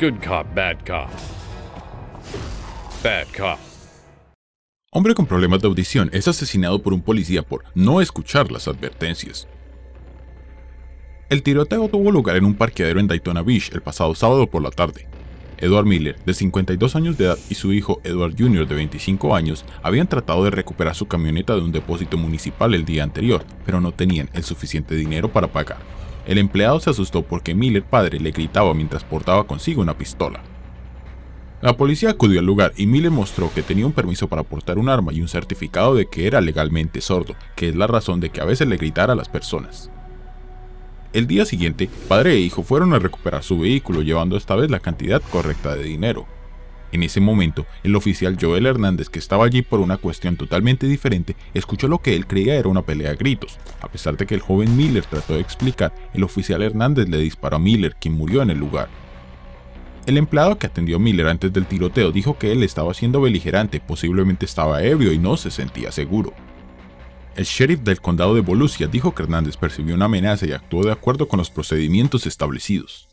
Good cop, bad cop. Bad cop. Hombre con problemas de audición es asesinado por un policía por no escuchar las advertencias. El tiroteo tuvo lugar en un parqueadero en Daytona Beach el pasado sábado por la tarde. Edward Miller, de 52 años de edad, y su hijo Edward Jr., de 25 años, habían tratado de recuperar su camioneta de un depósito municipal el día anterior, pero no tenían el suficiente dinero para pagar. El empleado se asustó porque Miller padre le gritaba mientras portaba consigo una pistola. La policía acudió al lugar y Miller mostró que tenía un permiso para portar un arma y un certificado de que era legalmente sordo, que es la razón de que a veces le gritara a las personas. El día siguiente, padre e hijo fueron a recuperar su vehículo llevando esta vez la cantidad correcta de dinero. En ese momento, el oficial Joel Hernández, que estaba allí por una cuestión totalmente diferente, escuchó lo que él creía era una pelea a gritos. A pesar de que el joven Miller trató de explicar, el oficial Hernández le disparó a Miller, quien murió en el lugar. El empleado que atendió a Miller antes del tiroteo dijo que él estaba siendo beligerante, posiblemente estaba ebrio y no se sentía seguro. El sheriff del condado de Volusia dijo que Hernández percibió una amenaza y actuó de acuerdo con los procedimientos establecidos.